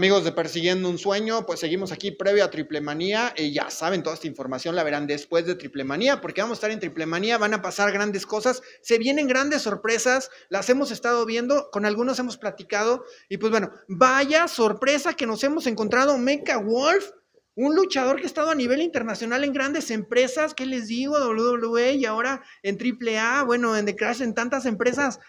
Amigos de Persiguiendo un Sueño, pues seguimos aquí previo a Triplemanía. Y eh, ya saben, toda esta información la verán después de Triplemanía, porque vamos a estar en Triplemanía, van a pasar grandes cosas, se vienen grandes sorpresas, las hemos estado viendo, con algunos hemos platicado. Y pues bueno, vaya sorpresa que nos hemos encontrado, Mecha Wolf, un luchador que ha estado a nivel internacional en grandes empresas, ¿qué les digo? WWE y ahora en AAA, bueno, en The Crash, en tantas empresas.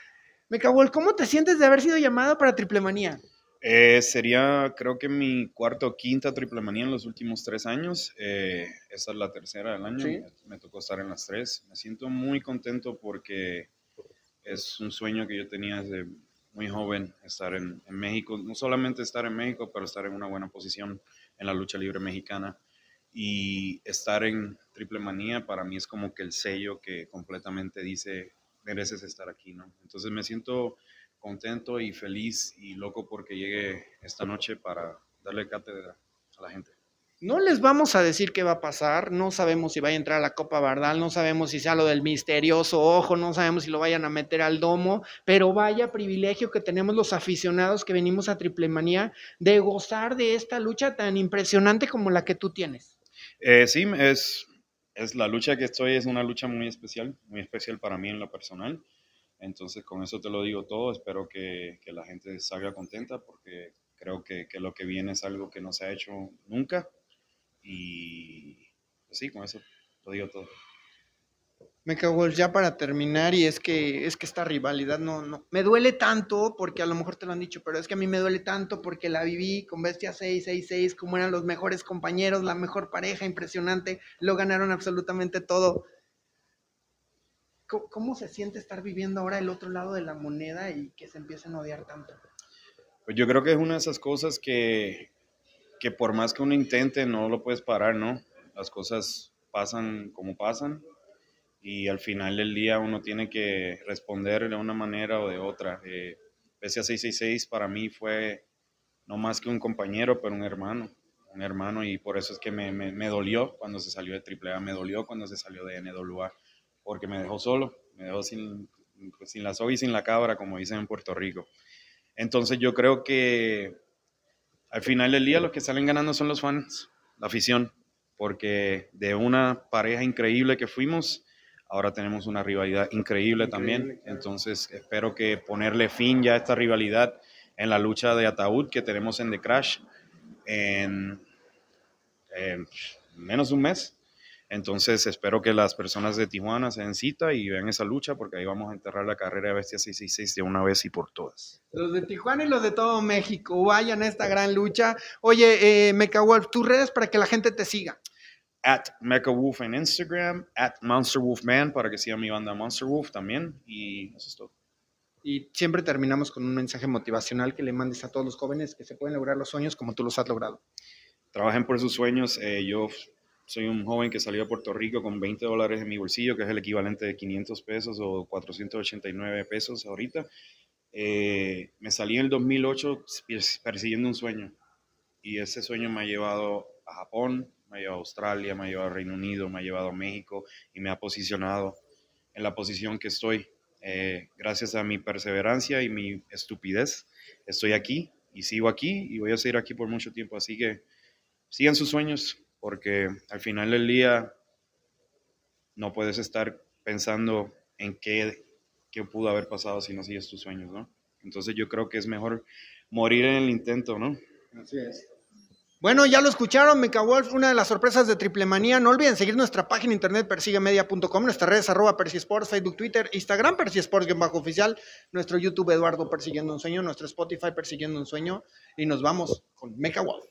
Meca Wolf, ¿cómo te sientes de haber sido llamado para Triplemanía? Eh, sería, creo que mi cuarto o quinta triple manía en los últimos tres años. Eh, esa es la tercera del año. Me tocó estar en las tres. Me siento muy contento porque es un sueño que yo tenía desde muy joven, estar en, en México. No solamente estar en México, pero estar en una buena posición en la lucha libre mexicana. Y estar en triple manía para mí es como que el sello que completamente dice, mereces estar aquí, ¿no? Entonces me siento contento y feliz y loco porque llegue esta noche para darle cátedra a la gente. No les vamos a decir qué va a pasar, no sabemos si va a entrar a la Copa Bardal, no sabemos si sea lo del misterioso ojo, no sabemos si lo vayan a meter al domo, pero vaya privilegio que tenemos los aficionados que venimos a Triple de gozar de esta lucha tan impresionante como la que tú tienes. Eh, sí, es, es la lucha que estoy, es una lucha muy especial, muy especial para mí en lo personal. Entonces, con eso te lo digo todo. Espero que, la gente salga contenta porque creo que, lo que viene es algo que no se ha hecho nunca. Y pues sí, con eso lo digo todo. Me cago ya para terminar y es que es que esta rivalidad no no me duele tanto porque a lo mejor te lo han dicho, pero es que a mí me duele tanto porque la viví con Bestia 666 como eran los mejores compañeros, la mejor pareja, impresionante, lo ganaron absolutamente todo ¿Cómo se siente estar viviendo ahora el otro lado de la moneda y que se empiecen a odiar tanto? Pues yo creo que es una de esas cosas que, que por más que uno intente, no lo puedes parar, ¿no? Las cosas pasan como pasan y al final del día uno tiene que responder de una manera o de otra. Eh, a 666 para mí fue no más que un compañero, pero un hermano, un hermano y por eso es que me, me, me dolió cuando se salió de AAA, me dolió cuando se salió de NWA porque me dejó solo, me dejó sin, sin la soga y sin la cabra, como dicen en Puerto Rico. Entonces yo creo que al final del día los que salen ganando son los fans, la afición, porque de una pareja increíble que fuimos, ahora tenemos una rivalidad increíble, también. Entonces espero que ponerle fin ya a esta rivalidad en la lucha de ataúd que tenemos en The Crash en menos de un mes. Entonces espero que las personas de Tijuana se den cita y vean esa lucha porque ahí vamos a enterrar la carrera de Bestia 666 de una vez y por todas. Los de Tijuana y los de todo México, vayan a esta gran lucha. Oye, eh, ¿tú tus redes para que la gente te siga. At MechaWolf en Instagram, at Monster para que siga mi banda Monster también y eso es todo. Y siempre terminamos con un mensaje motivacional que le mandes a todos los jóvenes que se pueden lograr los sueños como tú los has logrado. Trabajen por sus sueños. Eh, yo soy un joven que salió a Puerto Rico con 20 dólares en mi bolsillo, que es el equivalente de 500 pesos o 489 pesos ahorita. Eh, me salí en el 2008 persiguiendo un sueño y ese sueño me ha llevado a Japón, me ha llevado a Australia, me ha llevado a Reino Unido, me ha llevado a México y me ha posicionado en la posición que estoy. Eh, gracias a mi perseverancia y mi estupidez, estoy aquí y sigo aquí y voy a seguir aquí por mucho tiempo. Así que sigan sus sueños, porque al final del día no puedes estar pensando en qué, pudo haber pasado si no sigues tus sueños, ¿no? Entonces yo creo que es mejor morir en el intento, ¿no? Así es. Bueno, ya lo escucharon, Wolf, una de las sorpresas de Triple Manía. No olviden seguir nuestra página internet persiguemedia.com, nuestras redes arroba Persisports, Facebook, Twitter, Instagram Persisports, bajo oficial, nuestro YouTube Eduardo Persiguiendo un Sueño, nuestro Spotify Persiguiendo un Sueño y nos vamos con Wolf.